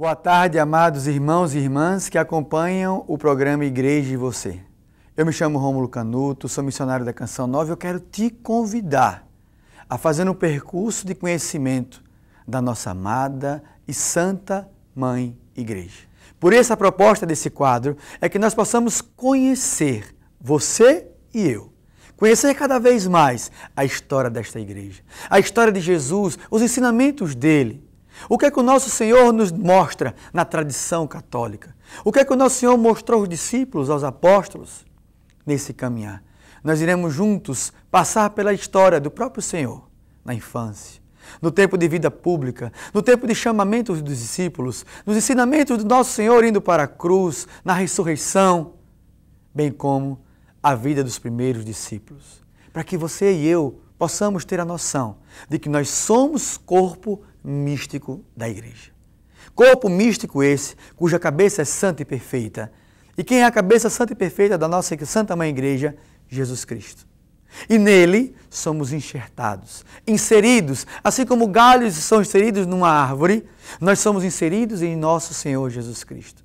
Boa tarde, amados irmãos e irmãs que acompanham o programa Igreja e Você. Eu me chamo Rômulo Canuto, sou missionário da Canção Nova e eu quero te convidar a fazer um percurso de conhecimento da nossa amada e santa Mãe Igreja. Por isso, a proposta desse quadro é que nós possamos conhecer você e eu. Conhecer cada vez mais a história desta igreja, a história de Jesus, os ensinamentos dele, o que é que o nosso Senhor nos mostra na tradição católica? O que é que o nosso Senhor mostrou aos discípulos, aos apóstolos, nesse caminhar? Nós iremos juntos passar pela história do próprio Senhor na infância, no tempo de vida pública, no tempo de chamamento dos discípulos, nos ensinamentos do nosso Senhor indo para a cruz, na ressurreição, bem como a vida dos primeiros discípulos. Para que você e eu possamos ter a noção de que nós somos corpo místico da Igreja. Corpo místico esse, cuja cabeça é santa e perfeita. E quem é a cabeça santa e perfeita da nossa Santa Mãe Igreja? Jesus Cristo. E nele somos enxertados, inseridos, assim como galhos são inseridos numa árvore, nós somos inseridos em nosso Senhor Jesus Cristo.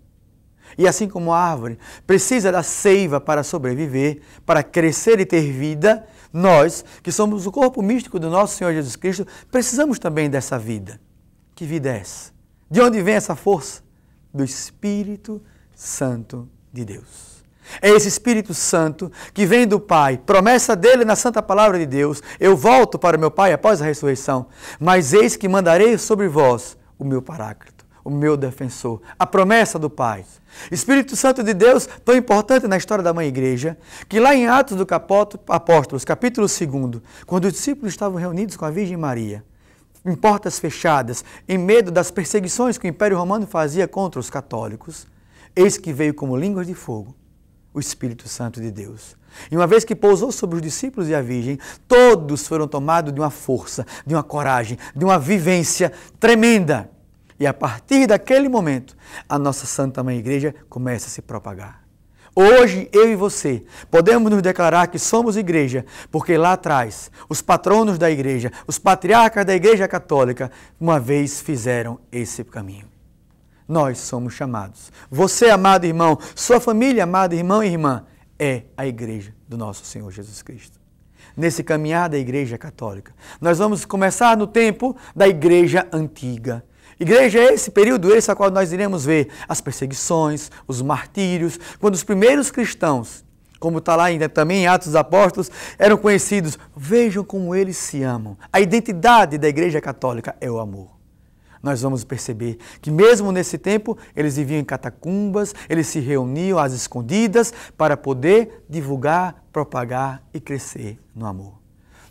E assim como a árvore precisa da seiva para sobreviver, para crescer e ter vida, nós, que somos o corpo místico do nosso Senhor Jesus Cristo, precisamos também dessa vida. Que vida é essa? De onde vem essa força? Do Espírito Santo de Deus. É esse Espírito Santo que vem do Pai, promessa dele na Santa Palavra de Deus. Eu volto para o meu Pai após a ressurreição, mas eis que mandarei sobre vós o meu Paráclito o meu defensor. A promessa do Pai. Espírito Santo de Deus, tão importante na história da mãe igreja, que lá em Atos do Apóstolos, capítulo 2, quando os discípulos estavam reunidos com a Virgem Maria, em portas fechadas, em medo das perseguições que o Império Romano fazia contra os católicos, eis que veio como línguas de fogo o Espírito Santo de Deus. E uma vez que pousou sobre os discípulos e a Virgem, todos foram tomados de uma força, de uma coragem, de uma vivência tremenda e a partir daquele momento, a nossa Santa Mãe Igreja começa a se propagar. Hoje, eu e você podemos nos declarar que somos igreja, porque lá atrás, os patronos da igreja, os patriarcas da igreja católica, uma vez fizeram esse caminho. Nós somos chamados. Você, amado irmão, sua família, amado irmão e irmã, é a igreja do nosso Senhor Jesus Cristo. Nesse caminhar da igreja católica, nós vamos começar no tempo da igreja antiga Igreja, é esse período esse a qual nós iremos ver as perseguições, os martírios, quando os primeiros cristãos, como está lá ainda também em Atos dos Apóstolos, eram conhecidos. Vejam como eles se amam. A identidade da Igreja Católica é o amor. Nós vamos perceber que, mesmo nesse tempo, eles viviam em catacumbas, eles se reuniam às escondidas para poder divulgar, propagar e crescer no amor.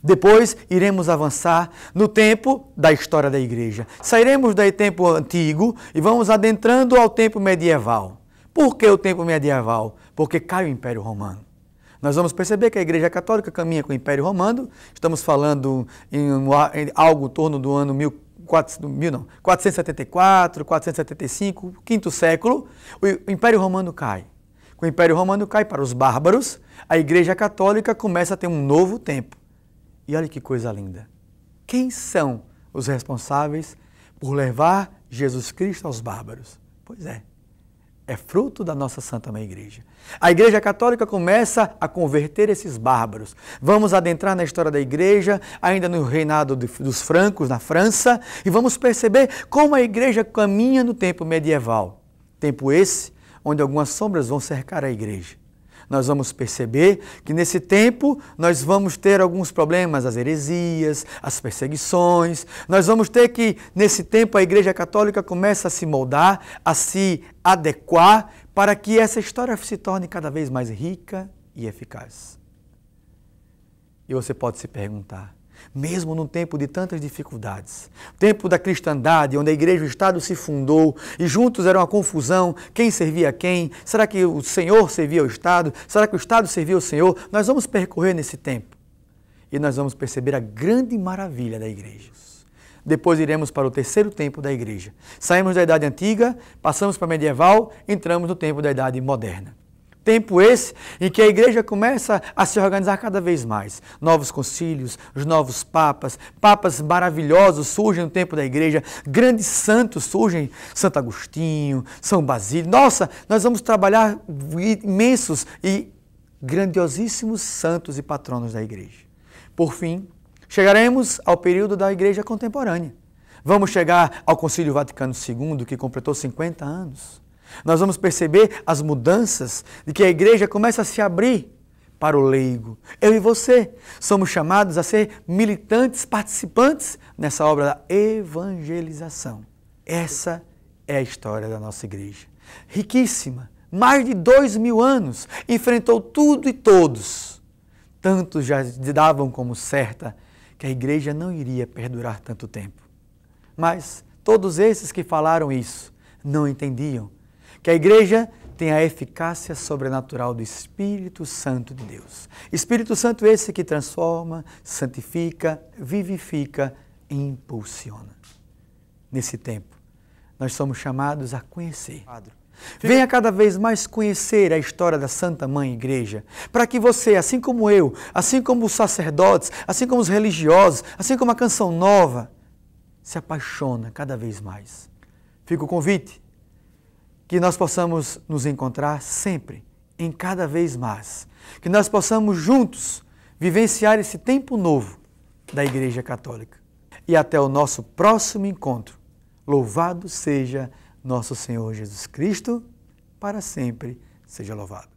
Depois iremos avançar no tempo da história da igreja. Sairemos do tempo antigo e vamos adentrando ao tempo medieval. Por que o tempo medieval? Porque cai o Império Romano. Nós vamos perceber que a Igreja Católica caminha com o Império Romano. Estamos falando em, algo em torno do ano 14, mil, não, 474, 475, quinto século. O Império Romano cai. Com O Império Romano cai para os bárbaros. A Igreja Católica começa a ter um novo tempo e olha que coisa linda. Quem são os responsáveis por levar Jesus Cristo aos bárbaros? Pois é, é fruto da nossa Santa Mãe Igreja. A Igreja Católica começa a converter esses bárbaros. Vamos adentrar na história da Igreja, ainda no reinado de, dos francos na França, e vamos perceber como a Igreja caminha no tempo medieval. Tempo esse onde algumas sombras vão cercar a Igreja nós vamos perceber que nesse tempo nós vamos ter alguns problemas, as heresias, as perseguições. Nós vamos ter que, nesse tempo, a Igreja Católica começa a se moldar, a se adequar, para que essa história se torne cada vez mais rica e eficaz. E você pode se perguntar: mesmo num tempo de tantas dificuldades. Tempo da cristandade, onde a igreja e o Estado se fundou e juntos era uma confusão, quem servia a quem? Será que o Senhor servia ao Estado? Será que o Estado servia ao Senhor? Nós vamos percorrer nesse tempo e nós vamos perceber a grande maravilha da igreja. Depois iremos para o terceiro tempo da igreja. Saímos da Idade Antiga, passamos para a medieval, entramos no tempo da Idade Moderna. Tempo esse em que a igreja começa a se organizar cada vez mais. Novos concílios, os novos papas, papas maravilhosos surgem no tempo da igreja, grandes santos surgem, Santo Agostinho, São Basílio. Nossa, nós vamos trabalhar imensos e grandiosíssimos santos e patronos da igreja. Por fim, chegaremos ao período da igreja contemporânea. Vamos chegar ao Concílio Vaticano II, que completou 50 anos. Nós vamos perceber as mudanças de que a igreja começa a se abrir para o leigo. Eu e você somos chamados a ser militantes, participantes nessa obra da evangelização. Essa é a história da nossa igreja. Riquíssima, mais de dois mil anos, enfrentou tudo e todos. Tantos já davam como certa que a igreja não iria perdurar tanto tempo. Mas todos esses que falaram isso não entendiam que a igreja tem a eficácia sobrenatural do Espírito Santo de Deus. Espírito Santo esse que transforma, santifica, vivifica e impulsiona. Nesse tempo, nós somos chamados a conhecer. Venha cada vez mais conhecer a história da Santa Mãe Igreja, para que você, assim como eu, assim como os sacerdotes, assim como os religiosos, assim como a Canção Nova, se apaixona cada vez mais. Fica o convite que nós possamos nos encontrar sempre, em cada vez mais. Que nós possamos juntos vivenciar esse tempo novo da Igreja Católica. E até o nosso próximo encontro. Louvado seja nosso Senhor Jesus Cristo, para sempre seja louvado.